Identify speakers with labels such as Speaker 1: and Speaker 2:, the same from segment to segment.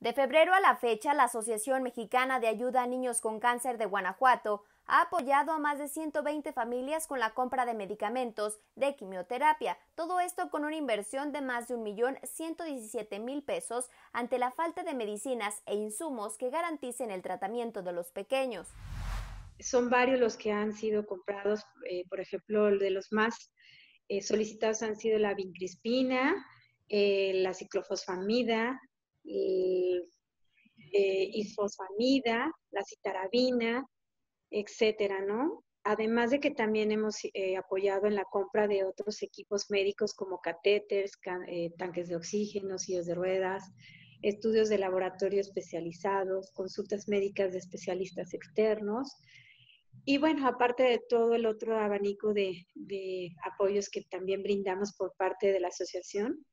Speaker 1: De febrero a la fecha, la Asociación Mexicana de Ayuda a Niños con Cáncer de Guanajuato ha apoyado a más de 120 familias con la compra de medicamentos de quimioterapia, todo esto con una inversión de más de 1.117.000 pesos ante la falta de medicinas e insumos que garanticen el tratamiento de los pequeños. Son varios los que han sido comprados, eh, por ejemplo, de los más eh, solicitados
Speaker 2: han sido la vincrispina, eh, la ciclofosfamida, y eh, eh la citarabina, etcétera, ¿no? Además de que también hemos eh, apoyado en la compra de otros equipos médicos como catéteres, eh, tanques de oxígeno, sillas de ruedas, estudios de laboratorio especializados, consultas médicas de especialistas externos. Y bueno, aparte de todo el otro abanico de, de apoyos que también brindamos por parte de la asociación,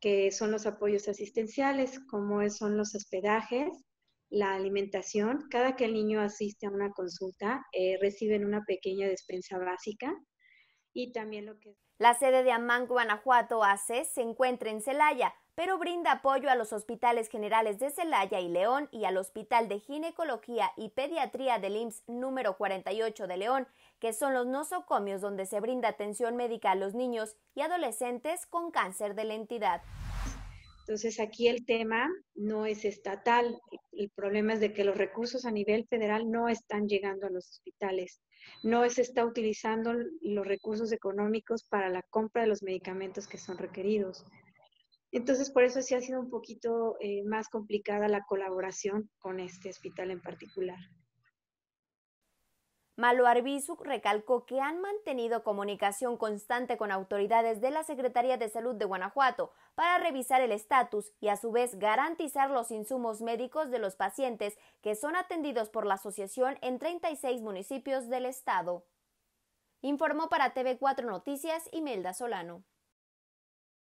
Speaker 2: que son los apoyos asistenciales, como son los hospedajes, la alimentación. Cada que el niño asiste a una consulta,
Speaker 1: eh, reciben una pequeña despensa básica
Speaker 2: y también lo que...
Speaker 1: La sede de Amán, Guanajuato AC se encuentra en Celaya pero brinda apoyo a los hospitales generales de Celaya y León y al Hospital de Ginecología y Pediatría del IMSS número 48 de León, que son los nosocomios donde se brinda atención médica a los niños y adolescentes con cáncer de la entidad. Entonces aquí el tema no es
Speaker 2: estatal, el problema es de que los recursos a nivel federal no están llegando a los hospitales, no se está utilizando los recursos económicos para la compra de los medicamentos que son requeridos. Entonces, por eso sí ha sido un poquito eh, más complicada la colaboración con este hospital en particular.
Speaker 1: Malo Arbizu recalcó que han mantenido comunicación constante con autoridades de la Secretaría de Salud de Guanajuato para revisar el estatus y a su vez garantizar los insumos médicos de los pacientes que son atendidos por la asociación en 36 municipios del estado. Informó para TV4 Noticias Imelda Solano.